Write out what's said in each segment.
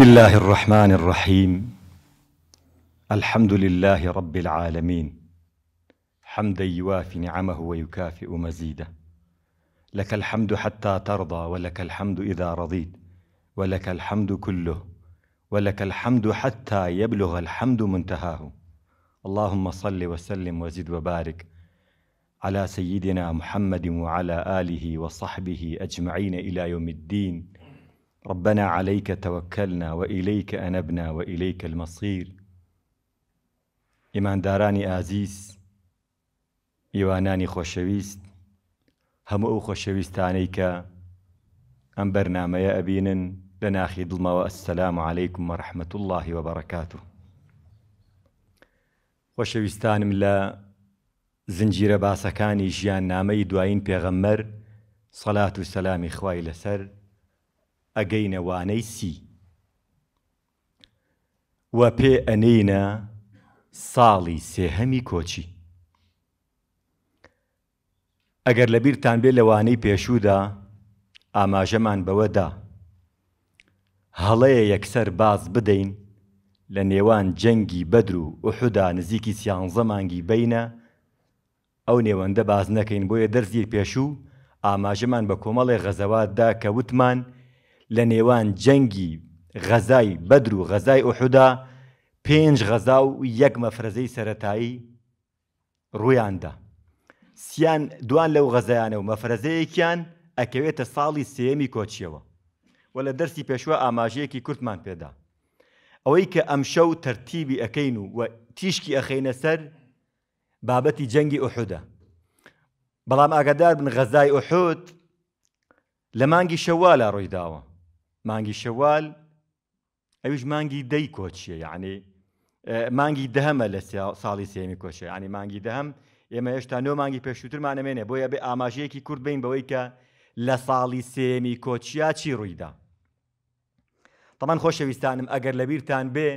بسم الله الرحمن الرحيم الحمد لله رب العالمين حمدا يوافي نعمه ويكافئ مزيده لك الحمد حتى ترضى ولك الحمد اذا رضيت ولك الحمد كله ولك الحمد حتى يبلغ الحمد منتهاه اللهم صل وسلم وزد وبارك على سيدنا محمد وعلى اله وصحبه اجمعين الى يوم الدين ربنا عليك توكلنا وإليك أنبنا وإليك المصير إمان داراني عزيز ئێوانانی خۆشەویست هەموو ئەو خۆشەویستانەی کە ئەم بەرنمەیە ئەبینن لە ناخی دڵمەوە ئەسسلام عیکم مەرحمەت اللهی وبەڕکات و خۆشەویستانم لە زنجیرە باسەکانی ژیان نامەی دوایین پێغەممەر سەلات و سەلامی خوای لەسەر ئەگەینەوانەی سی وە پێ ئەنینە ساڵی سێهەمی کۆچی ئەگەر لە بیرتان بێ لەوانەی پێشوودا ئاماژەمان بەوەدا هەڵەیە یەکسەر باز بدەین لە نێوان جەنگی بەدر و ئوحدا نزیکی سیانزەمانگی بینە ئەو نێوەندە باز نەکەین بۆیە دەرزی پێشوو ئاماژەمان بە کۆمەڵی غەزەواتدا کە وتمان لە نێوان جەنگی غەزای بەدر و غەزای ئوحدا پێنج غەزا و یەک مەفرەزەی سەتایی ڕوویاندا سیان دوان لەو غەزایانە و مەفرەزەیەکیان ئەکەوێتە ساڵی سێمی کۆچیەوە و لە دەرسی پێشوە ئاماژەیەکی کورتمان پێدا ئەوەی کە ئەمشە و تەرتیبی ئەەکەین و وە تیشکی ئەخینە سەر بابەتی جەنگی ئوحدا بەڵام ئاگادار بن غەزای ئوحود لە مانگی شەوالا ڕوویداوە مانگی شەوال ئەویش مانگی دەی کۆچیە یعنی مانگی دەهەمە لە ساڵی سێمی کۆچە ینی مانگی دەهەم ئێمە هێشتا نۆ مانگی پێشووترمانەمێنێ بۆیە بێ ئاماژەیەکی کورد بین بەوەی کە لە ساڵی سێمی کۆچیا چی ڕوویدا. تەمان خۆشەویستانم ئەگەر لەبییران بێ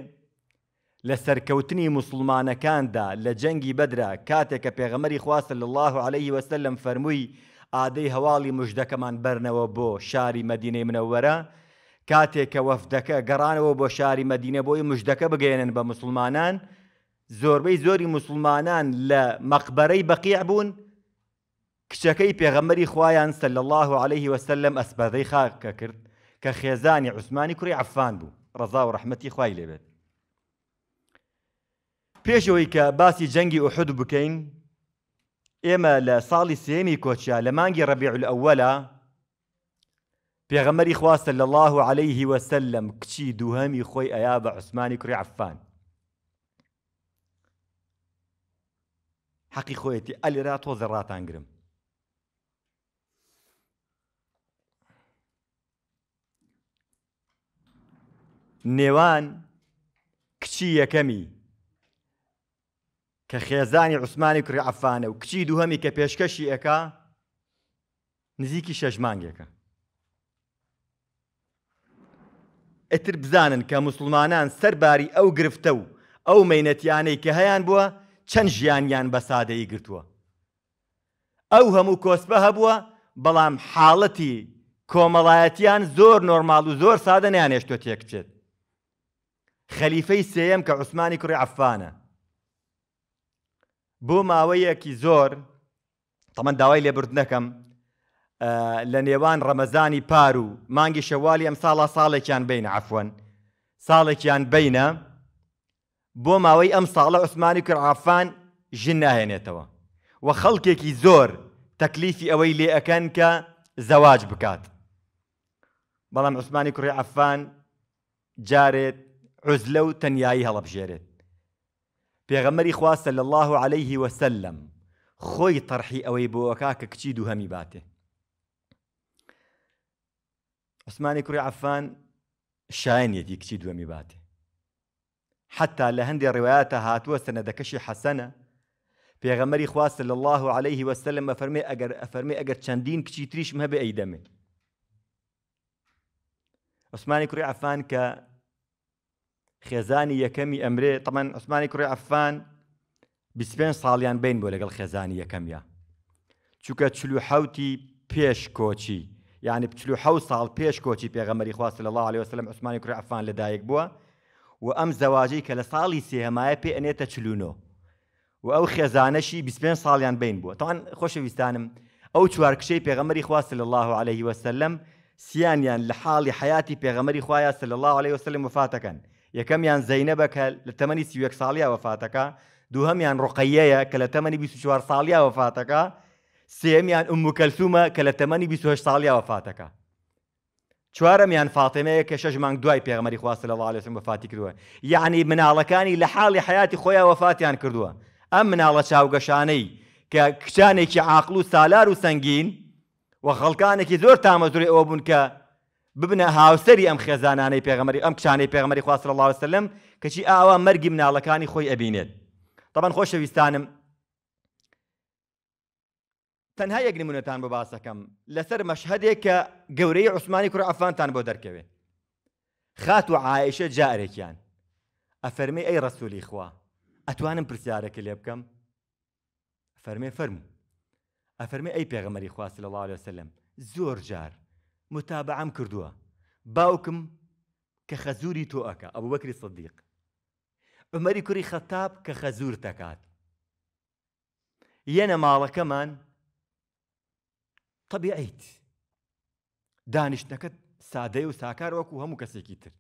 لە سەرکەوتنی مسلمانەکاندا لە جەنگی بەدرا کاتێک کە پێغەمەری خواستە لە الله عليه وسلم فەرمووی ئادەی هەواڵی مژدەکەمان بەرنەوە بۆ شاری مەدینەی منەوەرە کاتێک کە وەفدەکە گەڕانەوە بۆ شاری مەدینە بۆی مژدەکە بگەێنن بە مسلمانان زۆربەی زۆری مسلمانان لە مەقبەرەی بەقیع بوون کچەکەی پێغەمەری خوایان سل الله عليه وسلم ئەسبەدەی خاکە کرد کە خێزانی عوسمانی کوڕی عفان بوو ڕزا و ڕحمەتی خوای لێبێت پێشەوەی کە باسی جەنگی ئوحود بکەین ئێمە لە ساڵی سێمی کۆچیا لە مانگی ڕەبیع ئەوەلا في غمر إخوة صلى الله عليه وسلم كشي دوهمي خوي أياب عثمان كري عفان حقي خويتي ألي رات وزرات أنجرم نيوان كشي يا كمي كخيزاني عثماني كري عفانه وكشي دوهمي كبيشكشي اكا نزيكي شجمانجي اكا ئەتر بزانن کە مسلمانان سەرباری ئەو گرفتە و ئەو مینەتیانەی کە هەیان بووە چەند ژیانیان بە سادەیی گرتووە. ئەو هەموو کۆسبە هەبووە بەڵام حاڵەتی کۆمەڵایەتیان زۆر نۆرمال و زۆر سادە نیانێشتۆ تێک بچێت. خەلیفەی سێەم کە عوسمانی کوڕی عفانە. بۆ ماوەیەکی زۆر تەمەند داوای لێبرد نەکەم لە نێوان ڕەمەزانی پار و مانگی شەوالی ئەم ساڵە ساڵێکیان بینە عفوەن ساڵێکیان بینە بۆ ماوەی ئەم ساڵە عوسمانی کرعافان ژن ناهێنێتەوە و خەڵکێکی زۆر تەکلیفی ئەوەی لێ ئەەکەن کە زەواج بکات بەڵام عوسمانی کوڕی عفان جارێت عزلە و تەنایی هەڵبژێرێت پێغەمەری خواستە لە الله عليه وسلم خۆی تەرحی ئەوەی بۆەکا کە کچی دوو هەمی باتێ عثماني كري عفان شاين يديك تيد وميباتي حتى لهندي الروايات هات وسنة دكشي حسنة في غمري خواص صلى الله عليه وسلم أفرمي أجر أفرمي أجر تشاندين كشي تريش ما بأي دمي عثماني كري عفان ك خزاني يا كمي أمري طبعا عثماني كري عفان بسبين صاليان بين بولق الخزاني يا كمي شو كاتشلو حاوتي بيش كوتشي یعنی پچلو ح ساڵ پێش کۆچی پێغەمەری خواست لە الله عليه وسلم عوسمانی کوڕ عفان لەدایک بووە و ئەم زەواجی کە لە ساڵی سێهمایە پێ ئەنێتە چلونۆ و ئەو خێزانەشی 25 ساڵیان بین بووە تاوان خۆشەویستانم ئەو چوارکشەی پێغەمەری خواست لە الله عليه وسلم سییانیان لە حاڵی حیاتی پێغەمەری خوایە سل الله عليه وسلم وفاتەکەن یەکەمیان زەینە بەکە لە تەمەنی سیوەک ساڵیا وفاتەکە دووهمیان ڕقەیەیە کە لە تەمەنی 24 ساڵیا وفاتەکە سێمیان ئوموکەلسومە کە لە تەمەنی 28 ساڵیا وەفاتەکە چوارەمیان فاتمەیە کە شەش مانگ دوای پێغمەری خواستە لە واڵێسم بەفاتی کردووە یعنی مناڵەکانی لە حاڵی حیاتی خۆیان وەفاتیان کردووە ئەم مناڵە چاوگەشانەی کە کچانێکی عاقل و سالار و سەنگین و خەڵکانێکی زۆر تامەزوری ئەوە بوون کە ببنە هاوسری ئەم خێزانانەی پێغمەری ئەم کچانەی پێغمەری خواستە لە لاوەسلم کەچی ئاوا مەرگی مناڵەکانی خۆی ئەبینێت. طبعا خۆشەویستانم تەنها یەک نمونونەتان بۆ باسەکەم لەسەر مەشهدێک کە گەورەی عوسمانی کوڕ ئەفانتان بۆ دەرکەوێ خات و عایشە جارێکیان ئەفەرمی ئەی ڕسوولی خوا ئەتوانم پرسیارەکە لێ بکەم فەرمێ فەرمو ئەفەرمی ئەی پێغەمەری خواست لە الله وسلم زۆر جار متابعام کردووە باوکم کە خەزوری تۆ ئەکە ئەو وەکری سەدیق عمەری کوری خەتاب کە خەزور دەکات یەنە ماڵەکەمان طبيعيت دانش نكت ساده وساكر وكو هم کەسێکی تر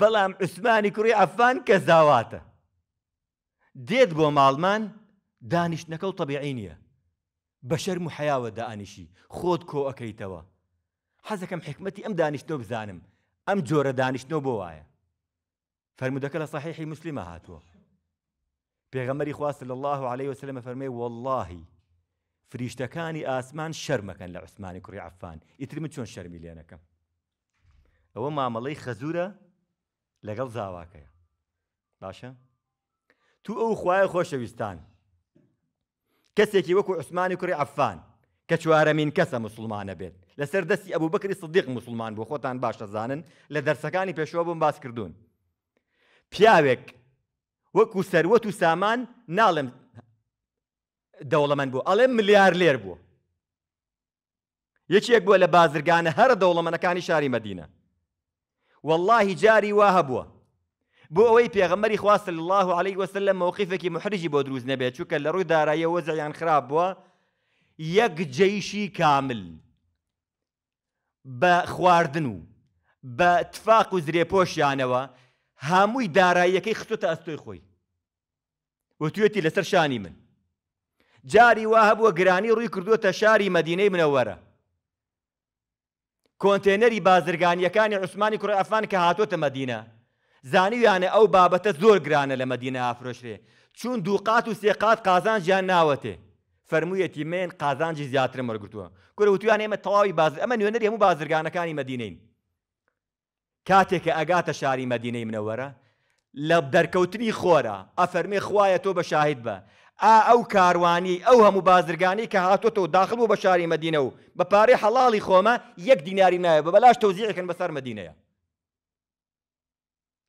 بەڵام عوسمانی كري ئەفان کە زاواتە دێت بۆ دانش دانیشتەکە طبيعينيا بشر نییە بە شەرم و حیاوە دانیشی خۆت کۆ ام حەزەکەم حکمەتی ئەم دانیشتەوە بزانم ئەم جۆرە دانیشتەوە بۆ صحيحي مسلمة هاتوا بيغمري خواه صلى الله عليه وسلم فرمي والله فریشتەکانی ئاسمان شەرمەکەن لە عوسمانی کوڕی عفان ئیتر من چۆن شەرمی لێنەکەم ئەوە مامەڵەی خەزورە لەگەڵ زاواکەیە باشە تو ئەو خوایە خۆشەویستان کەسێکی وەکو عوسمانی کوڕی عفان کە چوارەمین کەسە مسلمانە بێت لەسەر دەستی ئەبوو بکری سدیق مسلمان بۆ خۆتان باشە زانن لە دەرسەکانی پێشەوە بم باس کردوون پیاوێک وەکو سەروەت و سامان ناڵم دەوڵەمەند بوو ئەڵێ ملیار لێر بوو یەکێک بووە لە بازرگانە هەر دەوڵەمەنەکانی شاری مەدینە واللهی جاری وا هەبووە بۆ ئەوەی پێغەمەری خواست الله عليه وسلم مووقیفێکی محرجی بۆ دروست نەبێت چووکە لە ڕووی داراییە وەزەیان خراپ بووە یەک جەیشی کامل بە خواردن و بە تفاق و زرێپۆشیانەوە هەمووی داراییەکەی خستۆتە ئەستۆی خۆی وتوێتی لەسەر شانی من جاری وا هەبووە گرانی ڕووی کردووەتە شاری مەدینەی منەوەرە کۆنتێنەری بازرگانیەکانی عوسمانی کوڕی ئەفان کە هاتۆتە مەدینە زانیویانە ئەو بابەتە زۆر گرانە لە مەدینە ئافرۆشرێ چون دووقات و سێقات قازان ژیان ناوەتێ فەرموویەتی مێن قازانجی زیاتر مەرگتووە گورە وتویان ئێمە تەواوی باز ئەمە نوێنەر هەموو بازرگانەکانی مەدینەین کاتێک کە ئەگاتە شاری مەدینەی منەوەرە لە دەرکەوتنی خۆرە ئەفەرمێ خوایە تۆ بە شاهید بە ئەو کاروانی ئەو هەموو بازرگانی کە هاتوۆتەوە داخل بوو بە شاری مدینە و بە پارەی حەڵی خۆمە یەک دیناری نایە بە بەلاش تەوزیعەکەن بەسەر مدینەیە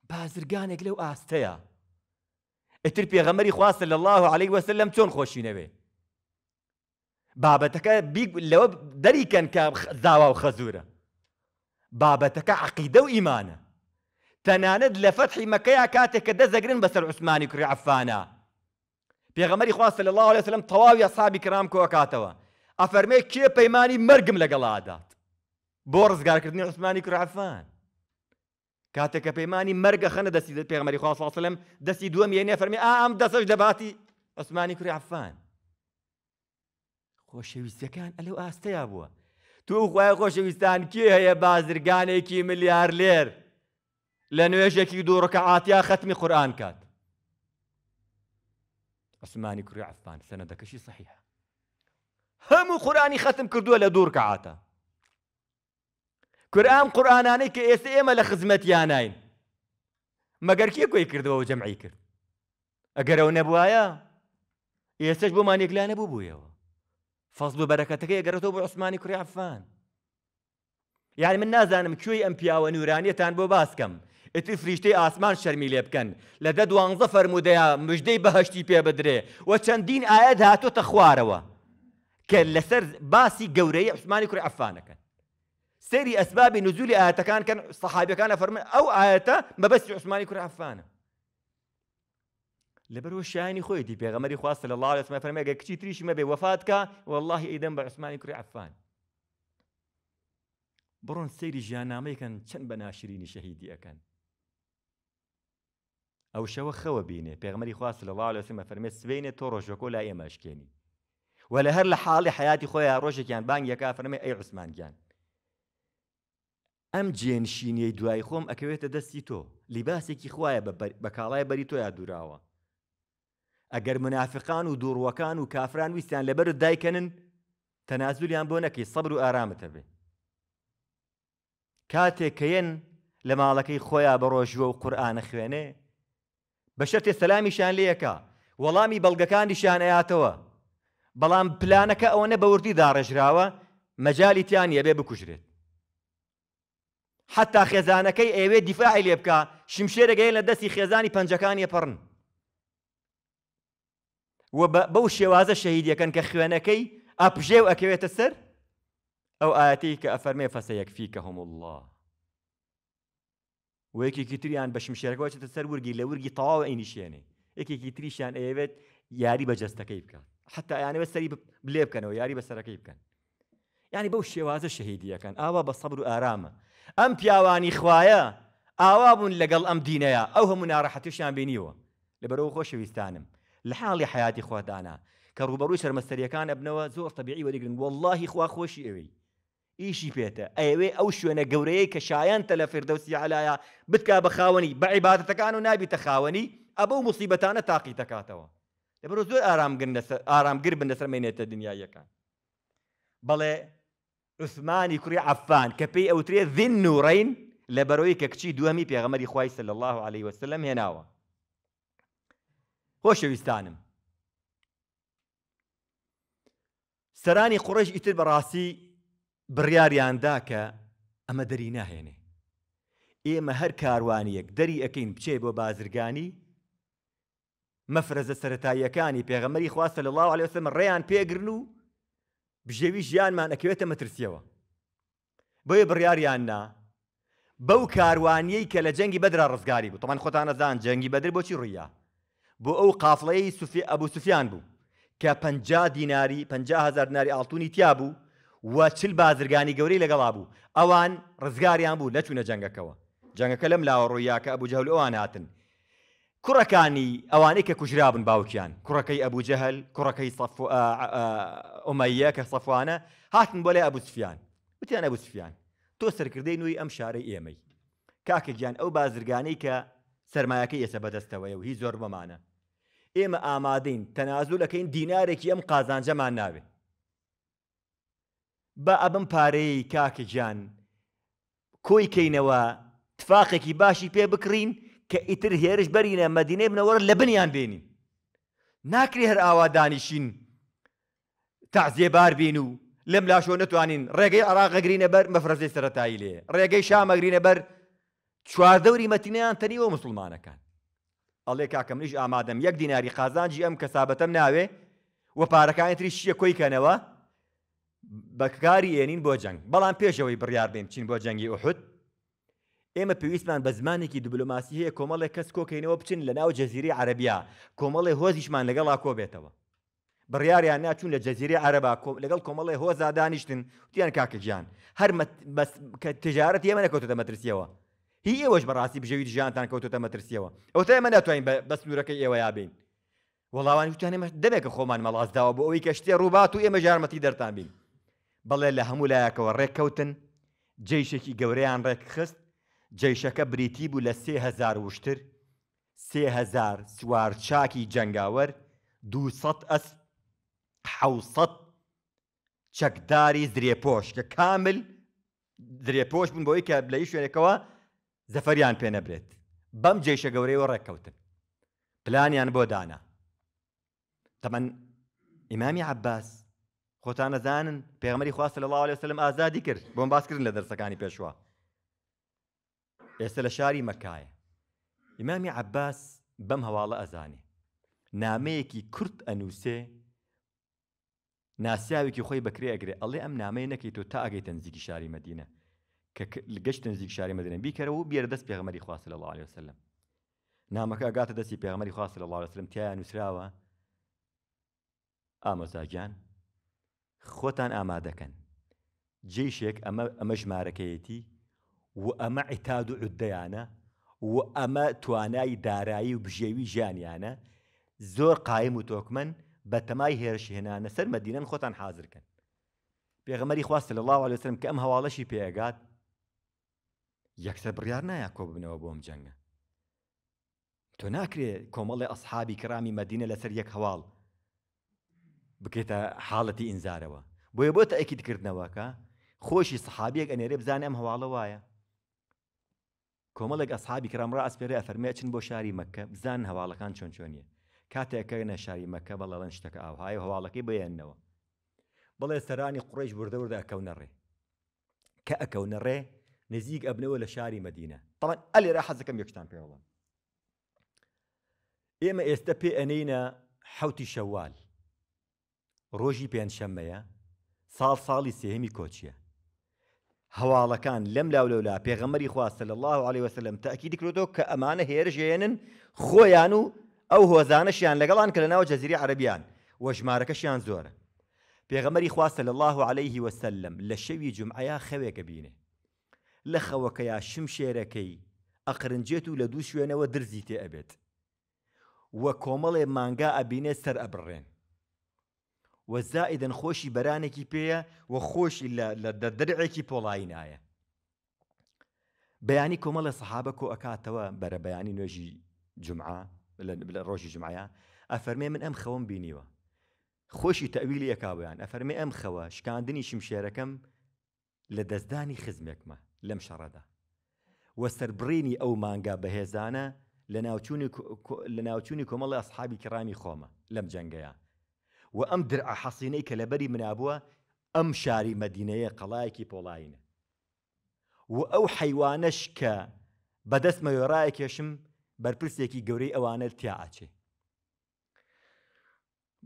بازرگانێک لەو ئاستەیە ئتر پێغەمەری خواستە لە الله عليه وسلم چۆن خۆشینەوێ بابەتەکە لەوە دەریکەن کە داوا و خەزورە بابەتەکە عقیدە و ئیمانە تەنانەت لە فەتحی مەکەیا کاتێک کە دەزەگرن بەسەر عوسمانی کوڕی عفانە پێغەمەری خواستە لە الله لەسلم تەواوی سابی کرام کۆکاتەوە ئەفەرمێ کێ پەیمانی مەرگم لەگەڵادات بۆ ڕزگارکردنی عوسمانی کوعافان کاتێک کە پەیمانی مەرگە خەنە دەستی پێغمەری خواسەڵم دەستی دووەم یەنێ فەرمی ئام دەسەش دەباتی عوسمانی کوعافان خۆشەویستەکان ئەلەو ئاستەیە بووە تو خخوای خۆشەویستان کێ هەیە بازرگانێکی ملیار لێر لە نوێژێکی دووڕکە ئاتیا خەتمی قورآان کات عثماني كري عفان سندك شي صحيح همو قراني ختم كردو لا دور كعاتا قران قران كي اس ام لا خدمت يا ما غير كي كوي كردو وجمعي كرد اقراو نبوايا يسج بو مانيك لا نبو بويا فضل بركاتك يا قرتو بو عثمان كري عفان يعني من نازان مكوي ام بي او نورانيه تان بو باسكم ئەتر فریشتەی ئاسمان شەرمی لێ بکەن لە دە دوانزە فەرمودەیە مژدەی بەهشتی هاتو بدرێ و که لسر باسی خوارەوە عثمانی لەسەر باسی کن سری اسباب نزول سەری کان کن صحابی کان سەحابەکانە او ئەو ما بس عثمانی کوڕ ئەفانە لبرو شایانی خۆی دی پێغەمەری خواست لە الله لەسمە فەرمێگە کچی تریشی مەبێ وەفاتکە والله بر عثمانی عوسمانی عفان برون سيري جانا ما چەند بە ناشرینی شهيدي ئەەکەن ئەو شەوە خەوە بینێ پێغمەری خواست لە لاڵ لەسمە فەرمێت سوێنێ تۆ ڕۆژەکۆ لا ئێمەشکێنی وە لە هەر لە حاڵی حیاتی خۆیان ڕۆژێکیان بانگیەکە فەرمێ ئەی عوسمانگیان ئەم جێنشینیەی دوای خۆم ئەکەوێتە دەستی تۆ لیباسێکی خویە بە کاڵای بەری تۆیا دوراوە ئەگەر منافقان و دوڕوەکان و کافران ویستیان لەبەر دایکەنن تەنازولیان بۆ نەکەی سەبر و ئارامەتە بێ کاتێک کەێن لە ماڵەکەی خۆیان بە ڕۆژوە و قورآانە خوێنێ بە شەرێ سەلامیشان لەکە وەڵامی بەڵگەکانیشان ئەیاتەوە بەڵام پلانەکە ئەوەنە بەوردی داڕێژراوە مەجای تیان یەبێ بکوژرێت حتا خێزانەکەی ئێوێ دیفاعی لێ بکە شمشێرەگەی لە دەستی خێزانی پەنجەکانی پڕن و بەو شێوازە شەهیدەکەن کە خوێنەکەی ئەپژێو ئەکەوێتە سەر ئەو ئاەتی کە ئەفەرمێ فەسە یەکفی کە هەموو الله و یەکێکی تریان بە شمشێرەکە چێتە سەر ورگی لە ورگی تەواو ئەینیشێنێ یەکێکی تریشیان ئەیەوێت یاری بە جستەکەی بکات حتا یانەوە سەری لێ بکەنەوە یاری بە سەرەکەی بکەن ینی بەو شێوازە شەهیدیەکەن ئاوا بە سەبر و ئارامە ئەم پیاوانی خوایە ئاوا بوون لەگەڵ ئەم دینەیە ئەو هەموو ناڕەحەتیشیان بینیوە لەبەرەوە خۆشەویستانم لە حاڵی حیاتی خۆدانا کە ڕوبەڕووی شەرمەستریەکان ئەبنەوە زۆر تەبیعی وەریگرن واللهی خوا خۆشی ئەوەی ئیشی پێێتە ئەوێ ئەو شوێنە گەورەیە کە شایان تە لە فردەوسی علایە بتکا بە خاوەنی بە عیباتەتەکان و نابیتە خاوەنی ئەبە و مسیبەتانە تاقی تەکاتەوە دەبرۆ زۆر ئارامگر بن لەسەر مێنێتە دنیایەکان بەڵێ عوسمانی کوڕی عفان کە پێی ئەوترێ زین و ڕین لە بەرەوەی کە کچی دووەمی پێغەمەری خوای سە لە الله عليه وسلم هێناوە خۆشەویستانم سەرانی قڕش ئیتر بەڕاستی بڕیاریاندا کە ئەمە دەری ناهێنێ ئێمە هەر کاروانیەک دەری ئەەکەین بچێ بۆ بازرگانی مەفرەزە سەتاییەکانی پێغەمەری خواستە لە الله عليهسم ڕێیان پێگرن و بژێوی ژیانمان ئەکەوێتە مەترسیەوە بۆیە بڕیاریان نا بەو کاروانیەی کە لە جەنگی بەدرا ڕزگاری بوو تەمان خۆتان ئەزان جەنگی بەدر بۆچی ڕویە بۆ ئەو قافڵەیە سوفی ئەبوو سوفیان بوو کە پ دیناری 500 هزار دیناری ئاڵتونی تیا بوو و چل بازرگانی گەورەی لەگەڵا بوو ئەوان ڕزگاریان بوو نەچوونە جەنگەکەەوە جەنگەکە لەم لاوەڕوویاکە ئەبوو جەهل ئەوان هاتن کوڕەکانی ئەوانەی کە کوژرابن باوکیان کوڕەکەی ئەبوو جەهل کوڕەکەی ئۆمەیە کە سەفوانە هاتن بۆ لای ئەبوسفیان وتیان ئەبوسفیان تۆ سەرکردەی نووی ئەم شارەی ئێمەی کاکەگیان ئەو بازرگانەی کە سرمایەکەی ئێسە بەدەستەوەی و هی زۆر بمانە ئێمە ئامادەین تەنازوو لەکەین دینارێکی ئەم قازانجەمان ناوێت بە ئەبم پارەیە کاکە جان کۆی کەینەوە تفاقێکی باشی پێ بکڕین کە ئیتر هێرش بەرینە مەدینێ بنەوەرە لە بنیان بێنین ناکری هەر ئاوادانیشین تازیێبار بین و لەم لاشۆ نتوانین ڕێگەی عراغەگرینە بەر مەفرەزی سەتایی لێ ڕێگەی شامەگرینە بەر چواردەوری مەتینیان تەنیوە مسلمانەکان ئەڵێ کاکەمنیش ئامادەم یەک دیناری قازانجی ئەم کەسابەتەم ناوێ و پارەکانی تری شیە کۆی کەنەوە بەکاری ئێنین بۆ جەنگ بەڵام پێشەوەی بڕیار بێن چین بۆ جەنگی ئوحود ئێمە پێویستمان بە زمانێکی دیبلوماسی هەیە کۆمەڵێک کەس کۆکەینەوە بچین لە ناو جەزیری عربیا کۆمەڵی هۆزیشمان لەگەڵا کۆ بێتەوە بڕیاریان ناچوون لە جەزیری عربا لەگەڵ کۆمەڵی هۆزا دانیشتن وتیان کاکەگیان هەر تجارەت ئێمە نەکەوتە مەترسیەوە هی ئێوەش بەڕاستی بژەوی ژیانتان کەوتە مەترسیەوە ئەوتە ئێمە ناتوانین بە سنوورەکەی ئێوە یابین وەڵاوانی وتیان ئێمە دەبێکە خۆمان مەڵازداوە بۆ ئەوی کە شتێ ڕووبات و ئێمە ژارمەتی دەرتان بین بەڵێ لە هەموو لایەکەوە ڕێککەوتن جێیشێکی گەورەیان ڕێکخست جێیشەکە بریتی بوو لە سهزار وشتر سهزار سوار چاکی جەنگاوەر دو ئەس حوسەت چەکداری درێپۆش کە کامل درێپۆش بوون بۆی کە لەی شوێنێکەوە زەفەریان پێ نەبرێت بەم جێشە گەورەیەوە ڕێککەوتن پلانیان بۆ دانا تەمەەن ئیمامی عباس خۆتان نەزانن پێغمەری خواست لە الله لەسلم ئازادی کرد بۆم باسکردن لە دەرسەکانی پێشوە ئێستا لە شاری مەکایە ئیمامی عباس بەم هەواڵە ئەزانێ نامەیەکی کورت ئەنووسێ ناسیاوێکی خۆی بکرێ ئەگرێ ئەڵێ ئەم نامەیە نەکەیت تۆ تا ئەگەی تەنزیکی شاری مدینە کە گەشت تەنزیک شاری مدینە بیکەرەوە و بێرە دەست پێغمەری خواست لە الله وسلم نامەکە ئەگاتە دەستی پێغمەری خواست لە الله وسلم تیان نووسراوە ئامۆزاگیان خۆتان ئامادەکەن جێشێک ئەمە ئەمە ژمارەکەیەتی و ئەمە عیتاد و عوددەیانە و ئەمە توانای دارایی و بژێوی ژیانیانە زۆر قایم و تۆکمن بە تەمای هێرشهێنانە سەر مەدینەن خۆتان حازرکەن پێغەمەری خواستە لە الله لەسرم کە ئەم هەواڵەشی پێگات یەکسەر بڕیار نایە کۆ بنەوە بۆم جەنگە تۆ ناکرێت کۆمەڵی ئەسحابی کرامی مەدینە لەسەر یەک هەواڵ بکێتە حاڵەتی ئینزارەوە بۆیە بۆتە ئەکیدکردنەوەکە خۆشی سحابیەک ئەنێرێ بزانێ ئەم هەواڵە وایە کۆمەڵێک ئەسحابی کرامڕ ئەسپێرە ئەفەرمێچن بۆ شاری مەکە بزان هەواڵەکان چۆن چۆنیە کاتێکەکەێنە شاری مەکە بەڵەڵەن شتەکە ئاوهای هەواڵەکەی بێنەوە بڵێ سەرانی قڕێژ بردەوردا ئەکەونەڕێ کە ئەکەونەڕێ نزیک ئەبنەوە لە شاری مدینە تەڵەن ئەلێرە حەزەکەم یەکشتان پێوەڵە ئێمە ئێستا پێ ئەنینە حوتی شەوال ڕۆژی پێنجشەممەیە ساڵ ساڵی سێهمی کۆچیە هەواڵەکان لەم لاولەولا پێغەمەری خواستە لە الله عليه وسلم تاکی دکرێتەوە کە ئەمانە هێرژێنن خۆیان و ئەو هۆزانەشیان لەگەڵان کە لە ناو جەزیری عربیان وەژمارەکەشیان زۆرە پێغەمەری خواستە لە الله عليه وسلم لە شەوی جمعیا خەوێکە بینێ لە خەوەکەیا شم شێرەکەی ئەقرنجێت و لە دوو شوێنەوە درزی تێ ئەبێت وە کۆمەڵێ مانگا ئەبینێ سەر ئەبڕێن وەزائدن خۆشی بەرانێکی پێیە و خۆشی لە دەدرعێکی پۆڵاینایە بەیانی کۆمەڵە سەحابە کۆ ئەکاتەوە بەرە بەیانی نوێژی جمعا لە ڕۆژی جمعایە ئەفەرمێ من ئەم خەوم بینیوە خۆشی تەویلی ەکاویان ئەفەرمێ ئەم خەوە شکاندنی شمشێرەکەم لە دەستدانی خزمێکمە لەم شەڕەدا وەسەربڕینی ئەو مانگا بەهێزانە لە ناوچوونی کۆمەڵی ئەسحابی کرامی خۆمە لەم جەنگەیە و ئەم درع حەسینەی کە لەبەری منابووە ئەم شاری مەدینەیە قەڵایەکی پۆڵینە و ئەو حیوانەش کە بەدەست مەوێڕایە کێشم بەرپرسێکی گەورەی ئەوانە تیا ئاچێ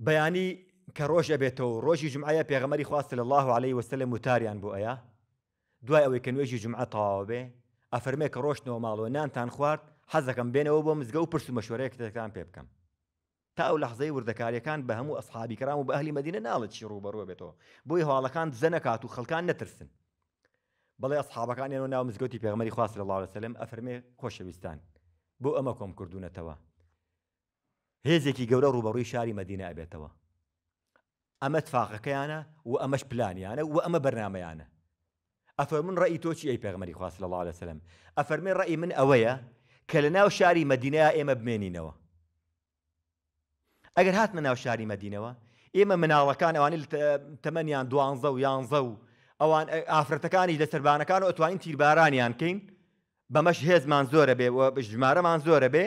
بەیانی کە ڕۆژە بێتەوە ڕۆژی جمعایە پێغەمەری خواستە لە الله عليه وسلم متاریان بۆ ئەیە دوای ئەوەی کە نوێژی جمعە تەواو بێ ئەفەرمێ کە ڕۆشتنەوە ماڵەوە نانتان خوارد حەزەکەم بێنەوە بۆ مزگە و پرس و مەشورەیە کتەکان پێ بکەم تا ئەو لەحزەی وردەکاریەکان بە هەموو ئەسحابی کرام و بە ئەهلی مدینە ناڵت چی ڕوبەڕوە بێتەوە بۆی هەواڵەکان زەنەکات و خەڵکان نەترسن بەڵێ ئەسحابەکان ێنەوە ناو مزگەوتی پێغمەری خواست لە لاڵە سەلم ئەفرمێ خۆشەویستان بۆ ئەمە کۆم کردوونەتەوە هێزێکی گەورە ڕوبەڕووی شاری مدینە ئەبێتەوە ئەمە تفاقەکەیانە و ئەمەش پلانیانە و ئەمە بەرنمەیانە ئەفەرمون ڕئی تۆچی ئەی پێغمەری خواست لە لاڵە سەلم ئەفەرمێ ڕئی من ئەوەیە کە لە ناو شاری مدینە ئێمە بمێنینەوە ئەگەر هاتمە ناو شاری مەدینەوە ئێمە مناڵەکان ئەوانی تەمەنیان دوانزە و یانزە و ئەوان ئافرەتەکانی لە سەربانەکان و ئەتوانین تیربارانیان کەین بەمەش هێزمان زۆرە بێ ژمارەمان زۆرە بێ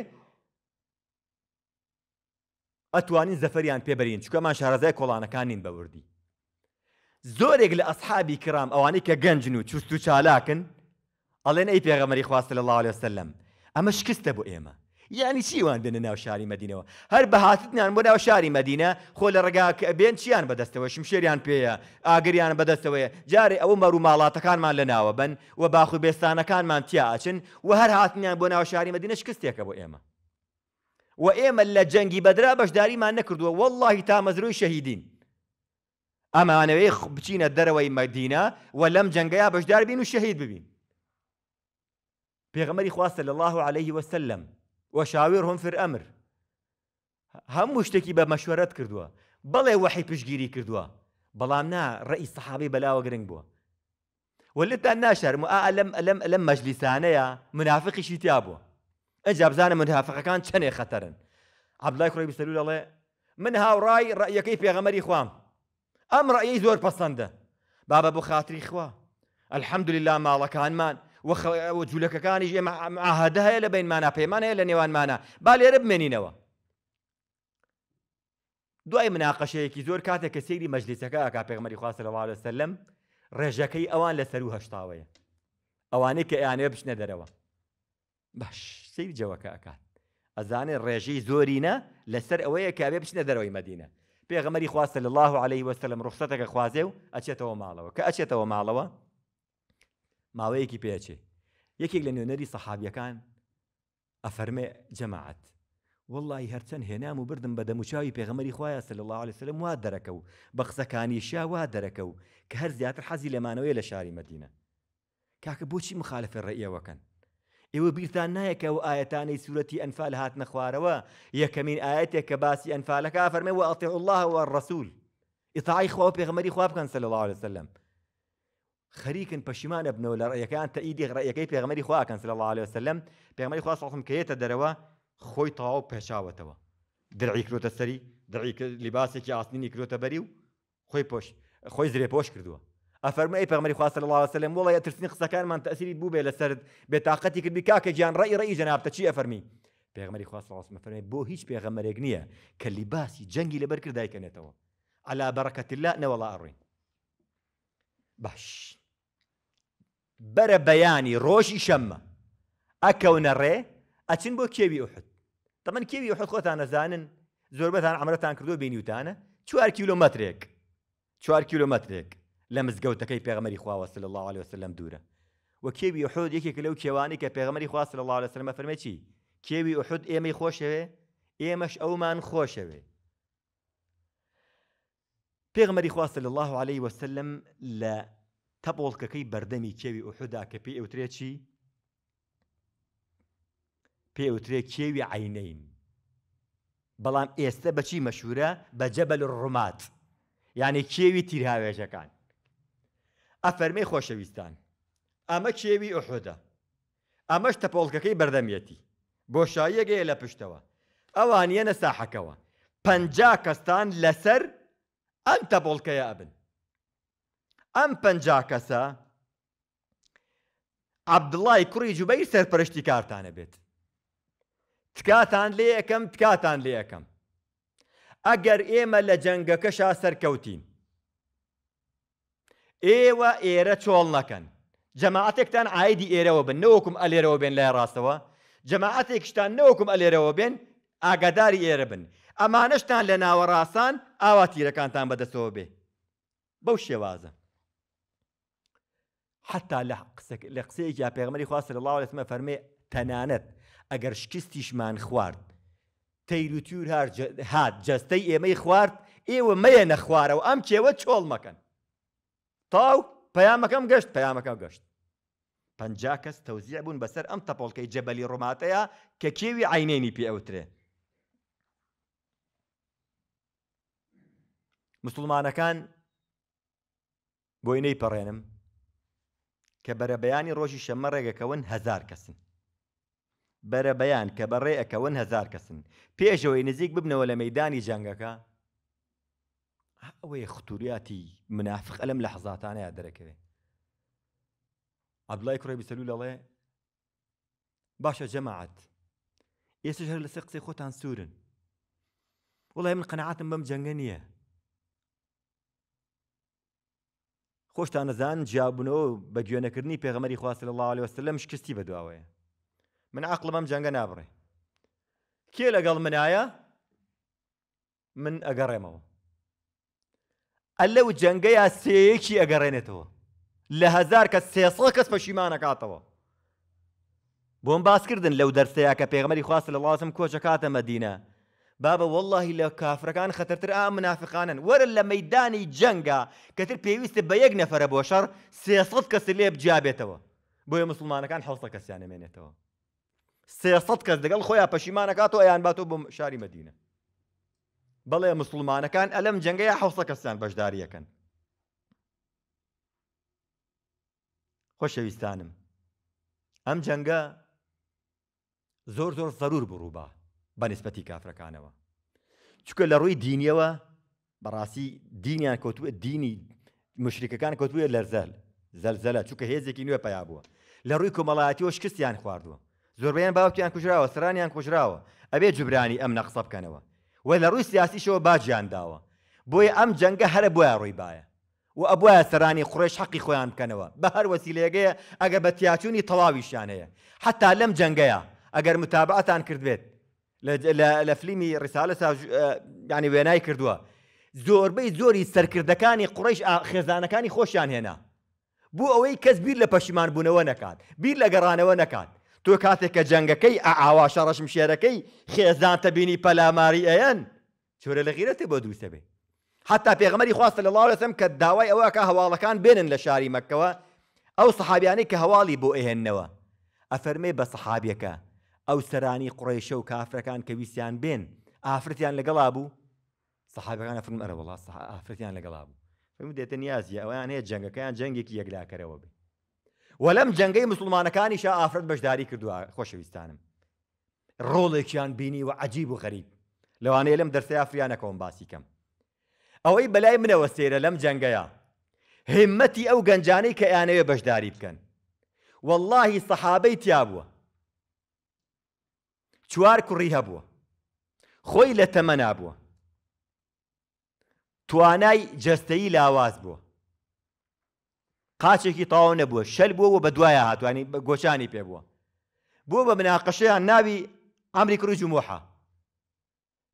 ئەتوانین زەفەریان پێبەرین چکەمان شارەزای کۆڵانەکان نین بەوردی زۆرێک لە ئەسحابی کرام ئەوانەی کە گەنجن و چوست و چالاکن ئەڵێن ئەی پێغەمەری خواستە لە الله لەسلم ئەمە شکستە بۆ ئێمە یعنی چیوان بێنە ناو شاری مدینەوە هەر بەهاتتنیان بۆ ناو شاری مدینە خۆ لە ڕگا بێن چیان بەدەستەوە شمشێریان پێەیە ئاگریان بەدەستەوەیە جارێ ئەوە مەرو ماڵاتەکانمان لە ناوە بن و باخو بێستانەکانمان تیاچن و هەر هاتنیان بۆ ناو شاری مدینە شکستێکە بۆ ئێمە و ئێمە لە جەنگی بەدرا بەشداریمان نەکردووە واللهی تا مەزروی شەهیدین ئەمانەوەی بچینە دەرەوەی مدینە و لەم جەنگەیە بەشدار بین و شەهید ببین پێغەمەری خواستە لە الله عليه وسلم وشاورهم وەشاوێرهۆم فر ئەمر هەموو شتێکی بە مەشوەرت کردووە بەڵێ وەحی بلا کردووە بەڵام نا ڕئی سەحابی بەلاوە گرنگ بووە لم لم لم ئالم يا منافق شي منافقیشی تیا بووە منافق كان منافقەکان چەنێ عبد الله كريم بسەلو الله من هاوڕای ام راي زور ئەم بابا زۆر اخوا الحمد لله ما خوا كان مان جوولەکەەکانیش ئێمە ئاهدە هەیە لە بینمانە پەیمان هەیە لە نێوانمانە با لێرە بمێنینەوە دوای مناقەشەیەکی زۆر کاتێک کە سەیری مەجلیسەکە ئاکا پێغمەری خواست لەواڵە سەلم ڕێژەکەی ئەوان لەسەر و هەشتاوەیە ئەوانەی کە ئەیانێ بشنە دەرەوە باش سەیری جەوەکە ئەکات ئەزانێ ڕێژەی زۆرینە لەسەر ئەوەیە کابێ بچنە دەرەوەی مدینە پێغەمەری خواستە لە الله عليه وسلم ڕخسەتەکە خوازێ و ئەچێتەوە ماڵەوە کە ئەچێتەوە ماڵەوە ماوەیەکی پێچێ یەکێک لە نوێنەری سەحابیەکان ئەفەرمێ جەماعەت والله هەرچەند هێنام و بردم بە دەموچاوی پێغەمەری خوایە صلى الله عليه وسلم وا دەرەکە و بە قسەکانی شیا وا دەرەکە و کە هەر زیاتر حەزی لەمانەوەی لە شاری مدینە کاکە بۆچی مخالفە ڕێیەوەکەن ئێوە بیرتان نایەکە و ئاەتانەی سوورەتی ئەنفال هات نەخوارەوە یەکەمین ئاەتێک کە باسی ئەنفالەکە فەرمێ و الله والرسول ڕسوول ئیتاعی خوا و پێغەمەری خواب بکەن الله عليه وسلم خەریکن پەشیمانە بنەوە لە ڕێیەکان تەئیدی ڕێیەکەی پێغمەری خواکەن صلى الله عليه وسلم پێغمەری خوا ساڵم کەیەتە خوي طاو بشاوة توا درعي کرۆتە سەری درعي لباسي كي کرۆتە بەری بريو خوي بوش خوي زري بوش كردوا أفرم أي بيغمري خوا صلى الله وسلم وڵە یەترسنی قسەکانمان تەسیری بطاقتي كربي كاكي جان رأي رأي جناب تشي أفرمي بيغمري جەنابتە صلى الله عليه وسلم أفرمي بو هيش بيغمري پێغەمەرێک كاللباسي جنجي لبركر دايكا نتوا على بركة الله نەوەڵا أرين باش بەرە بەیانی ڕۆژی شەممە ئەکەونە ڕێ ئەچین بۆ کێوی وحت دەمن کێوی وحت خۆتان نەزانن زۆربەتان ئەمرەتان کردو بینیوتانە چوار کیلومترێک چوار کیلومترێک لە مزگەوتەکەی پێغمەری خواوە سل الله عليه وسلم دوورە و کێوی وحود یەکێک لەو کێوانی کە پێغمەری خوا سل الله عليه وسلم فەرمەچی کێوی وحود ئێمەی خۆشەوێ ئێمەش ئەومان خۆشەوێ پێغمەری خوا سل الله عليه وسلم لە تەپۆڵکەکەی بەردەمی کێوی ئوحدا کە پێی ئەوترێکی پێوترێ کێوی عینەین بەڵام ئێستا بەچی مەشورە بە جەبل ڕوومات یعنی کێوی تیرهاوێژەکان ئەفەرمەی خۆشەویستان ئەمە کێوی ئوحدا ئەمەش تەپۆڵکەکەی بەردەمیەتی بۆشایەگەیە لە پشتەوە ئەوانە نەساحەکەەوە پەنج کەستان لەسەر ئەم تەپۆڵکەیە ئەبن ئەم پنج کەسە عبدڵای کوڕی جوبەی سەرپەرشتی کارتانە بێت. تکاتان لێ یەکەم تکاتان لێ یەکەم. ئەگەر ئێمە لە جەنگەکەشا سەرکەوتین. ئێوە ئێرە چۆڵ نەکەن. جەماعاتێکتان ئایدی ئێرەوە بن نەوەکم ئەلێرەوە بێن لای ڕاستەوە، جەماعاتێکشتان نەوەکم ئەلێرەوە بێن ئاگاداری ئێرە بن. ئەمانەشتان لە ناوەڕاستان ئاواتیرەکانتان بەدەستەوە بێ. بەو شێوازە. حتا لە لە قسەیەکی یا پێغمەری خواست لە الله لەمە فەرمێ تەنانەت ئەگەر شکستیشمان خوارد تەیروتور هات جەستەی ئێمەی خوارد ئێوە مەیە نەخوارەوە ئەم کێوە چۆڵ مەکەن تاو پەیامەکەم گەشت پەیامەکەم گەشت پجا کەس تەوزیع بوون بەسەر ئەم تەپۆڵکەی جەبەلی ڕۆماتەیە کە کێوی عینێنی پێ ئەوترێ مسلمانەکان بۆی نەی پەڕێنم کە بەرەبەیانی ڕۆژی شەمە ڕێگەکەون هزار کەسن بەرەبەیان کە بەڕێ ئەەکەون هزار کەسن پێشەوەی نزیک ببنەوە لە مەدانی جەنگەکە ئەوەی ختوریاتی منافق ئەلم لە حەزاتانەیە دەرەکەوێ عبدڵای کوڕی بسەلو لەڵێ باشە جەماعەت ئێسش هەر لەسەر قسەی خۆتان سوورن وڵی من قەنەعاتم بەم جەنگە نییە خۆشتان نەزان جیابنەوە بە گوێنەکردنی پێغەمەری خواست لە الله لەوەستە لەم شکستی بەدواوەیە من عقل ئەم جەنگە نابڕێ کێ لەگەڵ منایە من ئەگەڕێمەوە ئە لەو جەنگەیە سەیەکی ئەگەڕێنێتەوە لە هزار کە سێسڵ کەس پەشیمانەکاتەوە بۆم باسکردن لەو دەرسەیە کە پێغمەری خواست لە لاسم کۆچەکاتە مەدینە بابە واللهی لە کافرەکان خەتەرتر ئا منافقانن وەرە لە مەدانی جەنگا کەتر پێویستە بە یەک نەفرە بۆ شەڕ سێسەد کەس لێ بجیابێتەوە بۆیە مسلمانەکان حوسە کەسیان نمێنێتەوە سێسەد کەس دەگەڵ خۆیان پەشیمانەکاتەوە ئەیان باتۆ بۆ شاری مەدینە بەڵێ مسلمانەکان ئەلم جەنگەیە حوسە کەسیان بەشداریەکەن خۆشەویستانم ئەم جەنگە زۆر زۆر زەرور بڕووبە بە نسبەتی کافرەکانەوە چکە لە ڕووی دینیەوە بەڕاستی دینیان کۆتووە دینی مشریکەکان کۆتووە لەرزەل زەلزەلە چووکە هێزێکی نوێ پیا بووە لە ڕووی کۆمەڵایەتیەوە شکستیان خواردووە زۆربیان باوکیان کوژراوە سرانیان کوژراوە ئەبێ جبرانی ئەم نەقسە بکەنەوە و لە ڕووی سیاسیشەوە باجیان داوە بۆیە ئەم جەنگە هەرە بۆە ڕووی باە و ئەبە سەرانی خوڕێش حەقی خۆیان بکەنەوە بە هەر وەسیلێگەیە ئەگە بە تیاچوونی تەواویشان هەیە حتا لەم جەنگەیە ئەگەر متابعتان کردوێت لە فلیمی ڕیسالە ینی وێنای کردووە زۆربەی زۆری سەرکردەکانی قڕیش خێزانەکانی خۆشیان هێنا بوو ئەوەی کەس بیر لە پەشیمان بوونەوە نکات بیر لە گەڕانەوە نکات تۆ کاتێک کە جەنگەکەی ئاواشە ڕەشم شێرەکەی خێزانتە بینی پەلاماری ئەەن چۆرە لە غیرەتی بۆ دووسە بێ حتا پێغمەری خواستە لە لاڵەسم کە داوای ئەوەکە هەواڵەکان بێنن لە شاری مەکەوە ئەو سەحابیانەی کە هەواڵی بۆ ئەهێننەوە ئەفەرمێ بە سەحابیەکە ئەو سەرانی قڕێشە و کافرەکان کە ویسیان بێن ئافرەتیان لەگەڵا بوو سەحابەکانە فرم ئەرەوەڵا ئافرەتیان لەگەڵا بوو فم دێتە نیازیە ئەویان هەیە جنگەکەیان جەنگێکی یەکلاکەرەوە بێ وە لەم جەنگەی مسلمانەکانی شە ئافرەت بەشداری کردووە خۆشەویستانم ڕۆڵێکیان بینی و عجیب و غەریب لەوانەیە لەم دەرسەی ئافریانەکەم باسیکەم ئەوەی بەلای منەوە سێرە لەم جەنگەیە همەتی ئەو گەنجانەی کە یانەوێ بەشداری بکەن واللهی سەحابەی تیا بووە چوار کوڕی هەبووە خۆی لە تەمە نابووە توانای جەستەیی لاواز بووە قاچێکی تاوا نەبووە شەل بووە و يعني بە دوایە هاتوانی گۆچانی پێ بووە بووە بە مناقەشەیان ناوی ئەمری کروج و مۆحە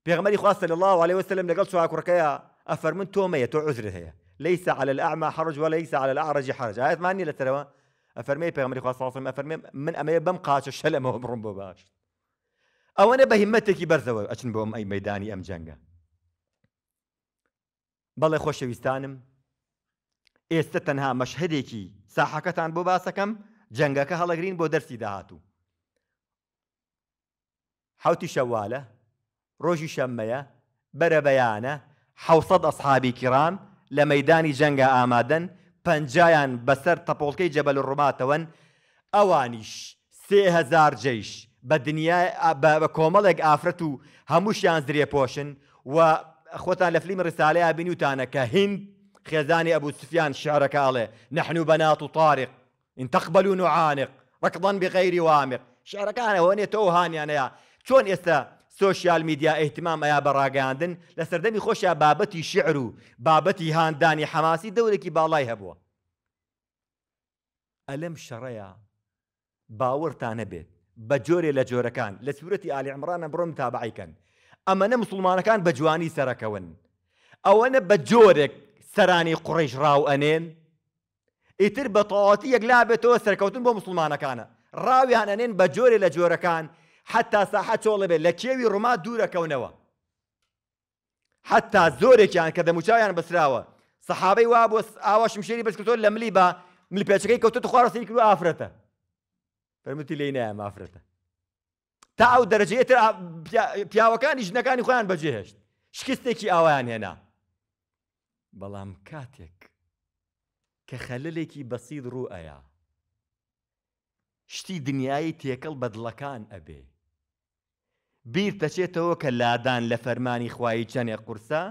پێغمەری خواستە الله عليه وسلم لەگەڵ چوار کوڕەکەیە ئەفەرمن تۆمەیە تۆ عزر هەیە ليس على الأعمى حرج وليس على الأعرج حرج آيات ماني لتروا أفرمي بيغمري خواص صلى الله عليه وسلم أفرمي من أمي بم قاش الشلم وبرم باش ئەوەنە بە هیمەتێکی بەرزەوە ئەچن بۆم ئەی مەدانی ئەم جەنگە بەڵێ خۆشەویستانم ئێستا تەنها مەشهدێکی ساحەکەتان بۆ باسەکەم جەنگەکە هەڵەگرین بۆ دەرسی داهاتوو حوتی شەوالە ڕۆژی شەممەیە بەرە بەیانە حوسەد ئەسحابی کرام لە مەدانی جەنگە ئامادەن پەنجیان بەسەر تەپۆڵکەی جەبەل ڕووماتەوەن ئەوانیش سێهزار جەیش بە دنیا بە کۆمەڵێک ئافرەت و هەمووشیان زرێ و خۆتان لە فلیم ڕساالەیە بینوتانە کە هند خێزانی ئەبوو سفیان شارەکاڵێ نحن بەنات و ان تقبلون نعانق ركضا بغير وامق شعرەکانە هۆنێ تۆ هاانیانەیە چۆن ئێستا سوۆسیال میدیا ئەاحتمام ئەیا بەڕاگەاندن لە سەردەمی خۆشیا بابەتی شعر و بابەتی هاندانی حەماسی دەورێکی باڵای هەبووە ئەلم شەڕەیە باوەڕتانە بێت بە جۆرێ لە جۆرەکان لە سوورەتی ئالی عمرانە بڕۆم تابعیکەن ئەمەنە مسلمانەکان بە جوانی سەرەکەون ئەوەنە بە جۆرێک سەرانی قڕیش ڕاو ئەنێن ئیتر بە تەواتی یەکلا بێتەوە سەرکەوتن بۆ مسلمانەکانە ڕاویان ئەنێن بە جۆرێ لە جۆرەکان حتا ساحە چۆڵە بێت لە کێوی ڕووما دوورەکەونەوە حتا زۆرێکیان کە دەموچاویان بسراوە سەحابەی وا بۆ ئاوا شمشێری بەسکرتۆ لە ملی بە ملی پێچەکەی کەوتە خوارەسی کرد ئافرەتە پەرمتی لی نایە مافرەتە تا ئەو دەرەجێتر پیاوەکانی ژنەکانی خۆیان بەجێهێشت شکستێکی ئاوایان هێنا بەڵام کاتێک کە خەللێکی بەسیید ڕوو ئەیە شتی دنیای تێکەڵ بەدڵەکان ئەبێ بیر دەچێتەوە کە لادان لە فەرمانی خوایی چەنێ قورسە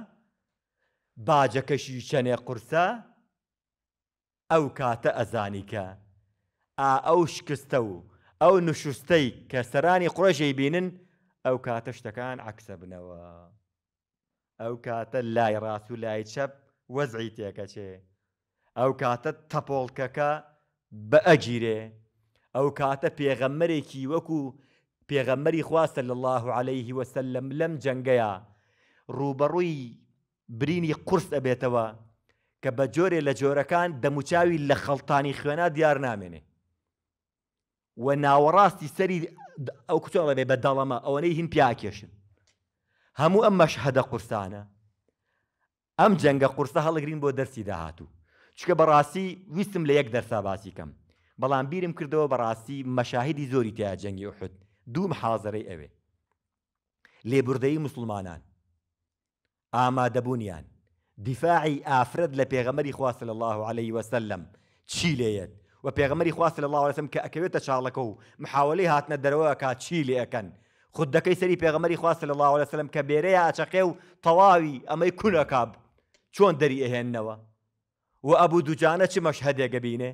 باجەکەشی چەنێ قورسە ئەو کاتە ئەزانیکە ئەو شکستە و ئەو نوشستەی کە سەرانی قڕۆژەی بینن ئەو کاتە شتەکان عکسە بنەوە ئەو کاتە لای ڕاست و لای چەپ وەزعی تێکەچێ ئەو کاتە تەپۆڵکەکە بە ئەگیرێ ئەو کاتە پێغەممەرێکی وەکو پێغەمەری خواستە لە الله عليه وسلم لەم جەنگەیە ڕوبەڕووی برینی قرس ئەبێتەوە کە بە جۆرێ لە جۆرەکان دەموچاوی لە خەڵتانی خوێنە دیار نامێنێ و ناوەڕاستی سەری ئەو کچۆڵە بێ بە دەڵەمە ئەوەنەی هین پیاکێشن هەموو ئەم مەشهدە قورسانە ئەم جەنگە قورسە هەڵگرین بۆ دەرسی داهاتوو چکە بەڕاستی ویستم لە یەک دەرسا باسی کەم بەڵام بیرم کردەوە بەڕاستی مەشاهدی زۆری تیا جەنگی وحد دوم حازرەی ئەوێ لێبوردەی مسلمانان ئامادەبوونیان دیفاعی ئافرەت لە پێغەمەری خواصل الله عليه وسلم چی لێت و پێغمەری خواست لە لاوەسم کە ئەکەوێتە چاڵەکە و محاولی هاتنە دەرەوە کا چی لێەکەن خود دەکەی سەری پێغمەری خواست لە لاوە لەسلم کە بێرەیە ئاچەقێ و تەواوی ئەمەی کوونەکاب چۆن دەری ئەهێننەوە و ئەبوو دوجانە چ مەشهدێگە بینێ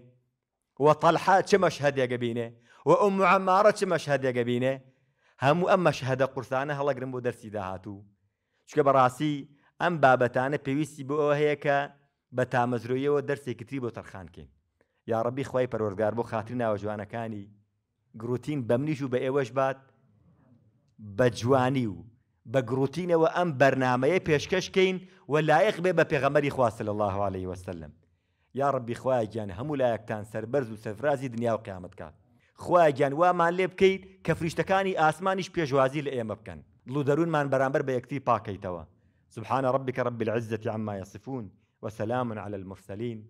و تەلحا چ مەشهدێگە بینێ و ئەو معمارە چ مەشهدێگە بینێ هەموو ئەم مەشهدە قورسانە هەڵەگرم بۆ دەرسی داهاتوو چکە بەڕاستی ئەم بابەتانە پێویستی بۆ ئەوە هەیە کە بە تامەزرۆیەوە دەرسێکتری بۆ تەرخانکەین یاڕبی خی پەرۆرگار بۆ خاتری ناوە جوانەکانی گروتین بە منیش و بە ئێوەش بات بە جوانی و بە گروتینەوە ئەم بەرنمەیە پێشکەشکەین و لایەق بێ بە پێغەمەری خواستل الله عليه وسلم یا ڕبی خوایان هەموو لایەکتان سربەرز و سەفرازی دنیا و قیامەت کات خوایان وامان لێ بکەیت کە فریشتەکانی ئاسمانیش پێشوازی لە ئێمە بکەن لو دەرونمان بەرامبەر بە یەکتی پاکەیتەوە سبحانە ڕبیکە ڕب العزة عما يصفون وسلام على المرسلين